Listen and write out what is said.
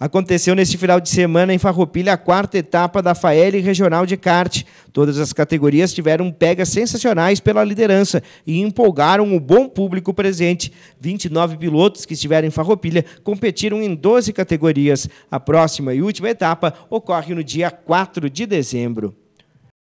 Aconteceu neste final de semana em Farroupilha a quarta etapa da FAEL Regional de Kart. Todas as categorias tiveram pegas sensacionais pela liderança e empolgaram o bom público presente. 29 pilotos que estiveram em Farroupilha competiram em 12 categorias. A próxima e última etapa ocorre no dia 4 de dezembro.